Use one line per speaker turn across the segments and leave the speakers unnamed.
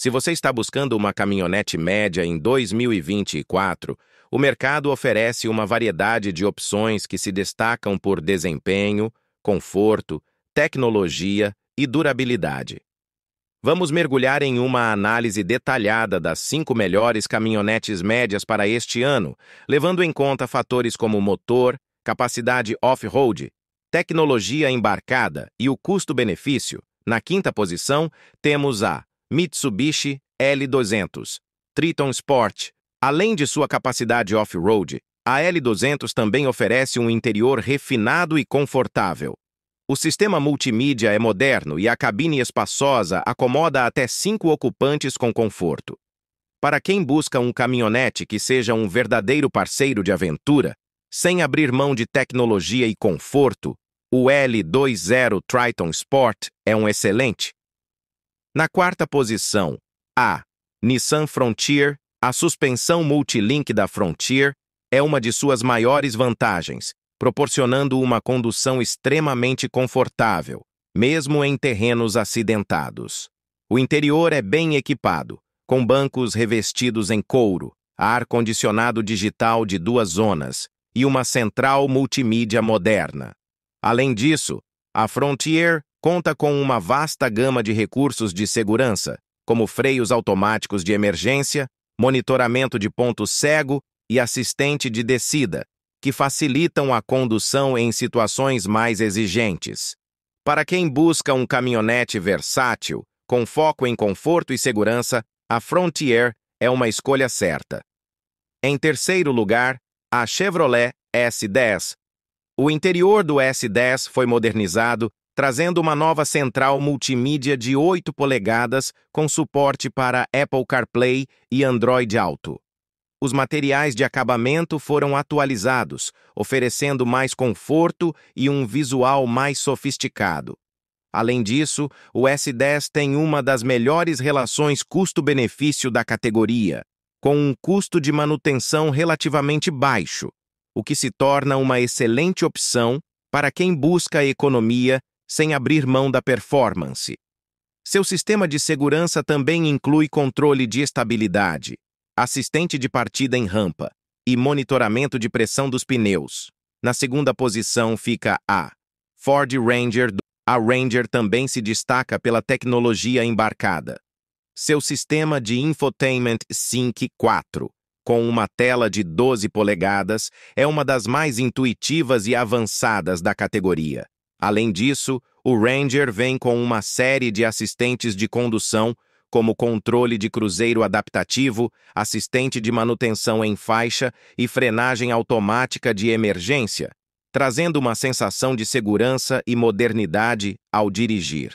Se você está buscando uma caminhonete média em 2024, o mercado oferece uma variedade de opções que se destacam por desempenho, conforto, tecnologia e durabilidade. Vamos mergulhar em uma análise detalhada das cinco melhores caminhonetes médias para este ano, levando em conta fatores como motor, capacidade off-road, tecnologia embarcada e o custo-benefício. Na quinta posição, temos a Mitsubishi L200, Triton Sport. Além de sua capacidade off-road, a L200 também oferece um interior refinado e confortável. O sistema multimídia é moderno e a cabine espaçosa acomoda até cinco ocupantes com conforto. Para quem busca um caminhonete que seja um verdadeiro parceiro de aventura, sem abrir mão de tecnologia e conforto, o L20 Triton Sport é um excelente. Na quarta posição, a Nissan Frontier, a suspensão multilink da Frontier é uma de suas maiores vantagens, proporcionando uma condução extremamente confortável, mesmo em terrenos acidentados. O interior é bem equipado, com bancos revestidos em couro, ar-condicionado digital de duas zonas e uma central multimídia moderna. Além disso, a Frontier conta com uma vasta gama de recursos de segurança, como freios automáticos de emergência, monitoramento de ponto cego e assistente de descida, que facilitam a condução em situações mais exigentes. Para quem busca um caminhonete versátil, com foco em conforto e segurança, a Frontier é uma escolha certa. Em terceiro lugar, a Chevrolet S10. O interior do S10 foi modernizado trazendo uma nova central multimídia de 8 polegadas com suporte para Apple CarPlay e Android Auto. Os materiais de acabamento foram atualizados, oferecendo mais conforto e um visual mais sofisticado. Além disso, o S10 tem uma das melhores relações custo-benefício da categoria, com um custo de manutenção relativamente baixo, o que se torna uma excelente opção para quem busca economia sem abrir mão da performance. Seu sistema de segurança também inclui controle de estabilidade, assistente de partida em rampa e monitoramento de pressão dos pneus. Na segunda posição fica a Ford Ranger. A Ranger também se destaca pela tecnologia embarcada. Seu sistema de infotainment Sync 4, com uma tela de 12 polegadas, é uma das mais intuitivas e avançadas da categoria. Além disso, o Ranger vem com uma série de assistentes de condução, como controle de cruzeiro adaptativo, assistente de manutenção em faixa e frenagem automática de emergência, trazendo uma sensação de segurança e modernidade ao dirigir.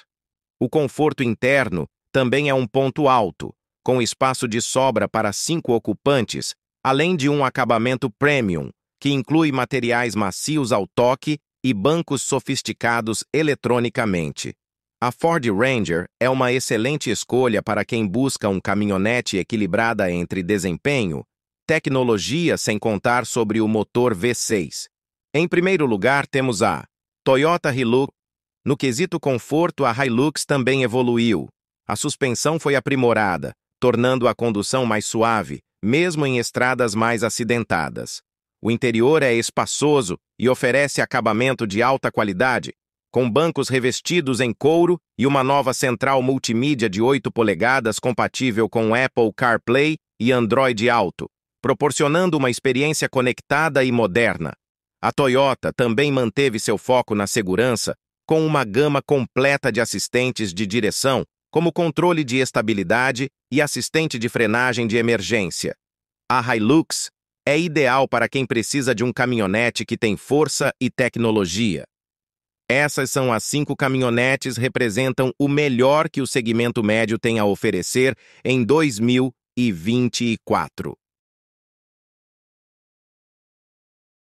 O conforto interno também é um ponto alto, com espaço de sobra para cinco ocupantes, além de um acabamento premium, que inclui materiais macios ao toque e bancos sofisticados eletronicamente. A Ford Ranger é uma excelente escolha para quem busca um caminhonete equilibrada entre desempenho, tecnologia sem contar sobre o motor V6. Em primeiro lugar, temos a Toyota Hilux. No quesito conforto, a Hilux também evoluiu. A suspensão foi aprimorada, tornando a condução mais suave, mesmo em estradas mais acidentadas. O interior é espaçoso e oferece acabamento de alta qualidade, com bancos revestidos em couro e uma nova central multimídia de 8 polegadas compatível com Apple CarPlay e Android Auto, proporcionando uma experiência conectada e moderna. A Toyota também manteve seu foco na segurança, com uma gama completa de assistentes de direção, como controle de estabilidade e assistente de frenagem de emergência. A Hilux é ideal para quem precisa de um caminhonete que tem força e tecnologia. Essas são as cinco caminhonetes representam o melhor que o segmento médio tem a oferecer em 2024.